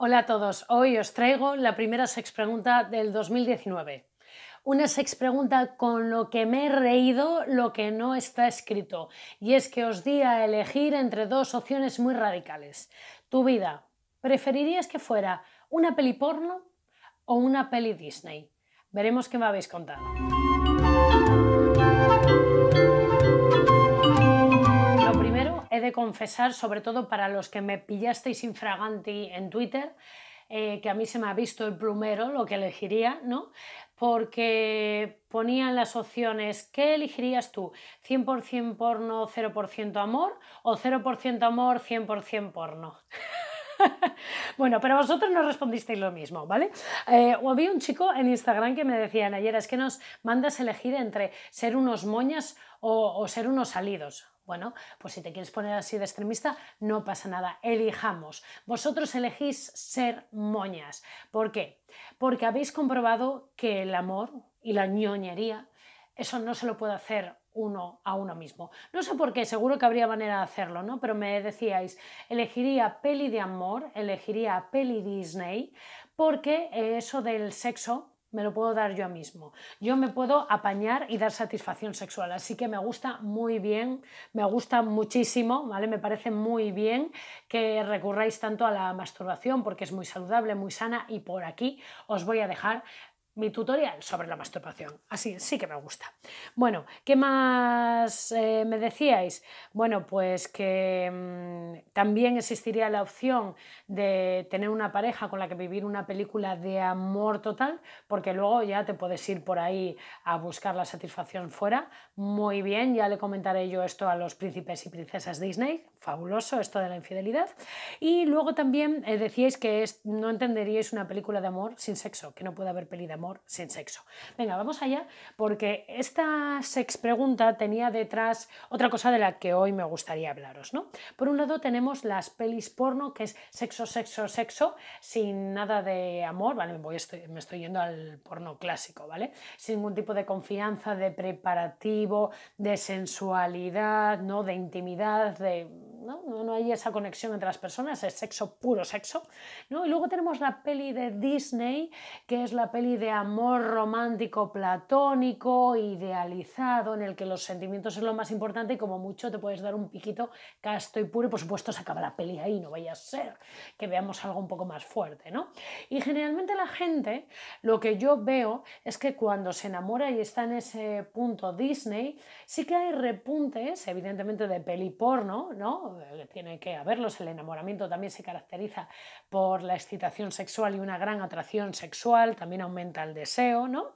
Hola a todos, hoy os traigo la primera sex pregunta del 2019. Una sex pregunta con lo que me he reído lo que no está escrito, y es que os di a elegir entre dos opciones muy radicales. Tu vida, ¿preferirías que fuera una peli porno o una peli Disney? Veremos qué me habéis contado. de confesar, sobre todo para los que me pillasteis infraganti en Twitter, eh, que a mí se me ha visto el plumero, lo que elegiría, ¿no? Porque ponían las opciones, ¿qué elegirías tú? ¿100% porno, 0% amor? ¿O 0% amor, 100% porno? bueno, pero vosotros no respondisteis lo mismo, ¿vale? Eh, o había un chico en Instagram que me decía ayer, es que nos mandas elegir entre ser unos moñas o, o ser unos salidos. Bueno, pues si te quieres poner así de extremista, no pasa nada, elijamos. Vosotros elegís ser moñas. ¿Por qué? Porque habéis comprobado que el amor y la ñoñería, eso no se lo puede hacer uno a uno mismo. No sé por qué, seguro que habría manera de hacerlo, ¿no? Pero me decíais, elegiría peli de amor, elegiría peli Disney, porque eso del sexo me lo puedo dar yo mismo. Yo me puedo apañar y dar satisfacción sexual, así que me gusta muy bien, me gusta muchísimo, ¿vale? Me parece muy bien que recurráis tanto a la masturbación porque es muy saludable, muy sana y por aquí os voy a dejar mi tutorial sobre la masturbación. Así sí que me gusta. Bueno, ¿qué más eh, me decíais? Bueno, pues que mm, también existiría la opción de tener una pareja con la que vivir una película de amor total, porque luego ya te puedes ir por ahí a buscar la satisfacción fuera. Muy bien, ya le comentaré yo esto a los príncipes y princesas Disney. Fabuloso esto de la infidelidad. Y luego también eh, decíais que es, no entenderíais una película de amor sin sexo, que no puede haber peli de amor sin sexo. Venga, vamos allá, porque esta sex pregunta tenía detrás otra cosa de la que hoy me gustaría hablaros, ¿no? Por un lado tenemos las pelis porno, que es sexo, sexo, sexo, sin nada de amor, ¿vale? Me, voy, estoy, me estoy yendo al porno clásico, ¿vale? Sin ningún tipo de confianza, de preparativo, de sensualidad, ¿no? De intimidad, de ¿no? ¿no? hay esa conexión entre las personas, es sexo puro sexo. ¿no? Y luego tenemos la peli de Disney, que es la peli de amor romántico platónico, idealizado, en el que los sentimientos es lo más importante y como mucho te puedes dar un piquito casto y puro y por supuesto se acaba la peli ahí, no vaya a ser que veamos algo un poco más fuerte. ¿no? Y generalmente la gente, lo que yo veo es que cuando se enamora y está en ese punto Disney, sí que hay repuntes, evidentemente de peli porno, ¿no? Eh, tiene que haberlos. El enamoramiento también se caracteriza por la excitación sexual y una gran atracción sexual, también aumenta el deseo, ¿no?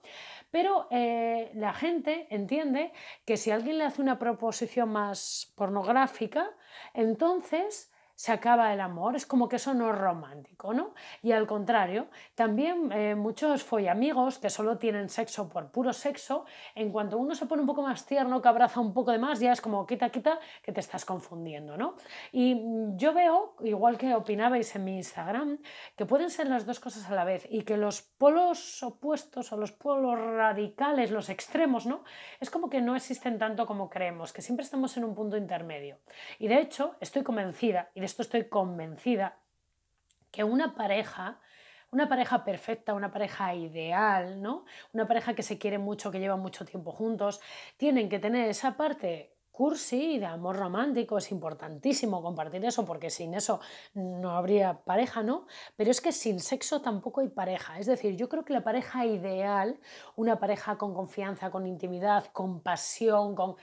Pero eh, la gente entiende que si alguien le hace una proposición más pornográfica, entonces se acaba el amor, es como que eso no es romántico, ¿no? Y al contrario, también eh, muchos muchos follamigos que solo tienen sexo por puro sexo, en cuanto uno se pone un poco más tierno, que abraza un poco de más, ya es como quita, quita, que te estás confundiendo, ¿no? Y mm, yo veo, igual que opinabais en mi Instagram, que pueden ser las dos cosas a la vez y que los polos opuestos o los polos radicales, los extremos, ¿no? Es como que no existen tanto como creemos, que siempre estamos en un punto intermedio. Y de hecho, estoy convencida, de esto estoy convencida, que una pareja, una pareja perfecta, una pareja ideal, ¿no? Una pareja que se quiere mucho, que lleva mucho tiempo juntos, tienen que tener esa parte cursi de amor romántico, es importantísimo compartir eso porque sin eso no habría pareja, ¿no? Pero es que sin sexo tampoco hay pareja, es decir, yo creo que la pareja ideal, una pareja con confianza, con intimidad, con pasión, con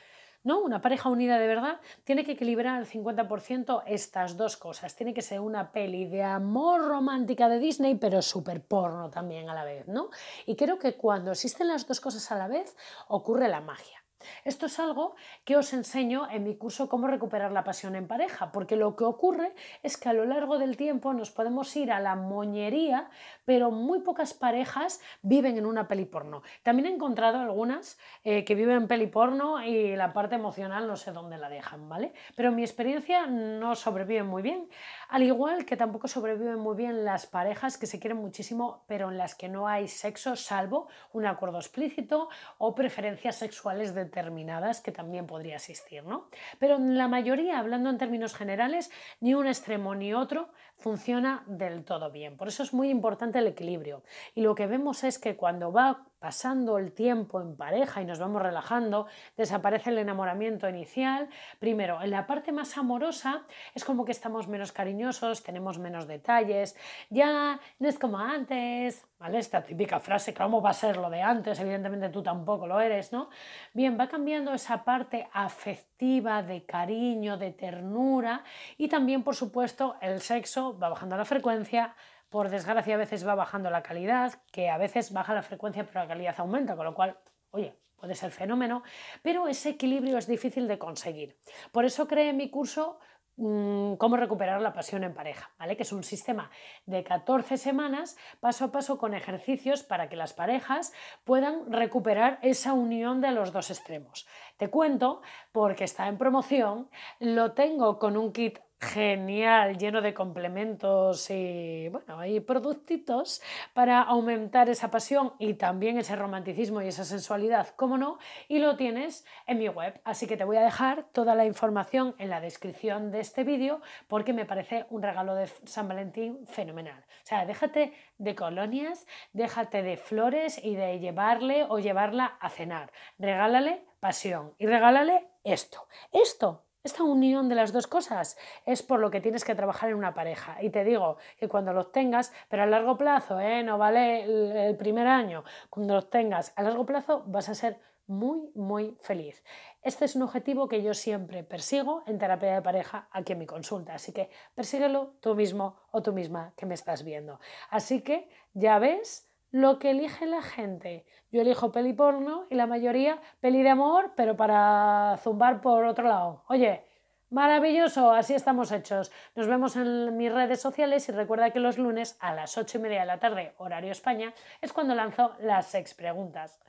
no, una pareja unida de verdad tiene que equilibrar al 50% estas dos cosas. Tiene que ser una peli de amor romántica de Disney, pero súper porno también a la vez, ¿no? Y creo que cuando existen las dos cosas a la vez, ocurre la magia. Esto es algo que os enseño en mi curso Cómo recuperar la pasión en pareja, porque lo que ocurre es que a lo largo del tiempo nos podemos ir a la moñería, pero muy pocas parejas viven en una peli porno. También he encontrado algunas eh, que viven en peli porno y la parte emocional no sé dónde la dejan, ¿vale? Pero en mi experiencia no sobreviven muy bien. Al igual que tampoco sobreviven muy bien las parejas que se quieren muchísimo, pero en las que no hay sexo, salvo un acuerdo explícito o preferencias sexuales determinadas que también podría existir, ¿no? Pero en la mayoría, hablando en términos generales, ni un extremo ni otro funciona del todo bien. Por eso es muy importante el equilibrio. Y lo que vemos es que cuando va pasando el tiempo en pareja y nos vamos relajando, desaparece el enamoramiento inicial. Primero, en la parte más amorosa es como que estamos menos cariñosos, tenemos menos detalles, ya no es como antes, ¿vale? Esta típica frase, ¿cómo va a ser lo de antes? Evidentemente tú tampoco lo eres, ¿no? Bien, va cambiando esa parte afectiva, de cariño, de ternura y también, por supuesto, el sexo va bajando la frecuencia, por desgracia a veces va bajando la calidad, que a veces baja la frecuencia pero la calidad aumenta, con lo cual, oye, puede ser fenómeno, pero ese equilibrio es difícil de conseguir. Por eso creé mi curso mm, cómo recuperar la pasión en pareja, ¿vale? Que es un sistema de 14 semanas, paso a paso con ejercicios para que las parejas puedan recuperar esa unión de los dos extremos. Te cuento porque está en promoción, lo tengo con un kit genial, lleno de complementos y bueno, productitos para aumentar esa pasión y también ese romanticismo y esa sensualidad, cómo no, y lo tienes en mi web, así que te voy a dejar toda la información en la descripción de este vídeo porque me parece un regalo de San Valentín fenomenal. O sea, déjate de colonias, déjate de flores y de llevarle o llevarla a cenar. Regálale pasión y regálale esto. Esto esta unión de las dos cosas es por lo que tienes que trabajar en una pareja. Y te digo que cuando los tengas, pero a largo plazo, ¿eh? no vale el, primer año, cuando los tengas a largo plazo vas a ser muy, muy feliz. Este es un objetivo que yo siempre persigo en terapia de pareja aquí en mi consulta, así que persíguelo tú mismo o tú misma que me estás viendo. Así que ya ves lo que elige la gente. Yo elijo peli porno y la mayoría peli de amor, pero para zumbar por otro lado. Oye, maravilloso, así estamos hechos. Nos vemos en mis redes sociales y recuerda que los lunes a las 8 y media de la tarde, horario España, es cuando lanzo las ex preguntas.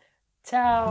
¡Chao!